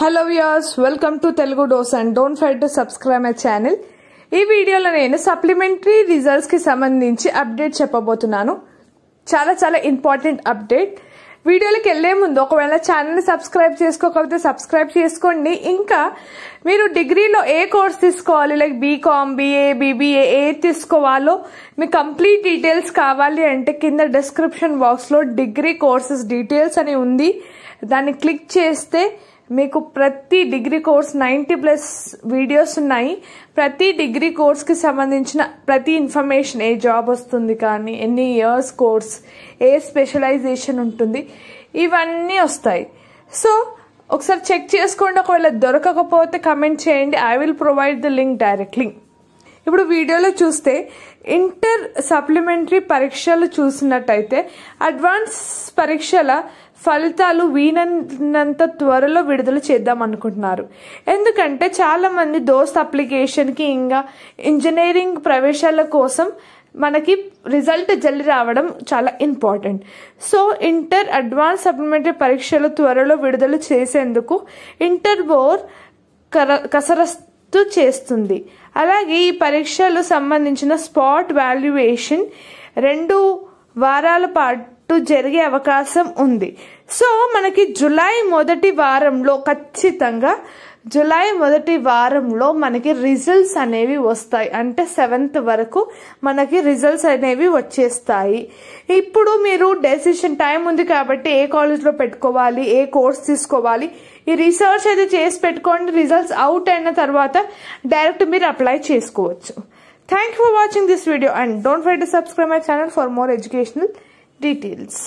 hello viewers welcome to Telugu dose and don't forget to subscribe my channel ఈ వీడియోలో నేను supplementary రిజల్ట్స్కి సంబంధించి update చెప్పబోతున్నాను చాలా చాలా ఇంపార్టెంట్ అప్డేట్ వీడియోలోకి వెళ్ళే ముందు ఒకవేళ ఛానల్ని సబ్స్క్రైబ్ చేసుకోకపోతే సబ్స్క్రైబ్ చేసుకోండి ఇంకా మీరు డిగ్రీలో ఏ కోర్స్ తీసుకోవాలి లైక్ బీకామ్ బీఏ బీబీఏ ఏ తీసుకోవాలో మీ కంప్లీట్ డీటెయిల్స్ కావాలి అంటే కింద డిస్క్రిప్షన్ బాక్స్లో డిగ్రీ కోర్సెస్ డీటెయిల్స్ అని ఉంది దాన్ని క్లిక్ చేస్తే మీకు ప్రతి degree course ninety plus videos ఉన్నాయి ప్రతి డిగ్రీ కోర్స్కి సంబంధించిన ప్రతి ఇన్ఫర్మేషన్ ఏ జాబ్ వస్తుంది కానీ ఎన్ని ఇయర్స్ కోర్స్ ఏ స్పెషలైజేషన్ ఉంటుంది ఇవన్నీ వస్తాయి సో ఒకసారి చెక్ చేసుకోండి ఒకవేళ దొరకకపోతే కమెంట్ చేయండి I will provide the link directly ఇప్పుడు వీడియోలో చూస్తే ఇంటర్ సప్లిమెంటరీ పరీక్షలు చూసినట్టయితే అడ్వాన్స్ పరీక్షల ఫలితాలు వీనంత త్వరలో విడుదల చేద్దాం అనుకుంటున్నారు ఎందుకంటే చాలామంది దోస్త్ అప్లికేషన్కి ఇంకా ఇంజనీరింగ్ ప్రవేశాల కోసం మనకి రిజల్ట్ జల్లి రావడం చాలా important so inter advance supplementary పరీక్షలు త్వరలో విడుదల చేసేందుకు ఇంటర్ బోర్ కర కసరస్ రద్దు చేస్తుంది అలాగే ఈ పరీక్షలు సంబంధించిన స్పాట్ వాల్యుయేషన్ రెండు వారాల పాటు జరిగే అవకాశం ఉంది సో మనకి జులై మొదటి వారంలో ఖచ్చితంగా జూలై మొదటి వారంలో మనకి రిజల్ట్స్ అనేవి వస్తాయి అంటే సెవెంత్ వరకు మనకి రిజల్ట్స్ అనేవి వచ్చేస్తాయి ఇప్పుడు మీరు డెసిషన్ టైం ఉంది కాబట్టి ఏ కాలేజ్లో పెట్టుకోవాలి ఏ కోర్స్ తీసుకోవాలి ఈ రీసెర్చ్ అయితే చేసి పెట్టుకోండి రిజల్ట్స్ అవుట్ అయిన తర్వాత డైరెక్ట్ మీరు అప్లై చేసుకోవచ్చు thank for watching this video and don't forget to subscribe my channel for more educational details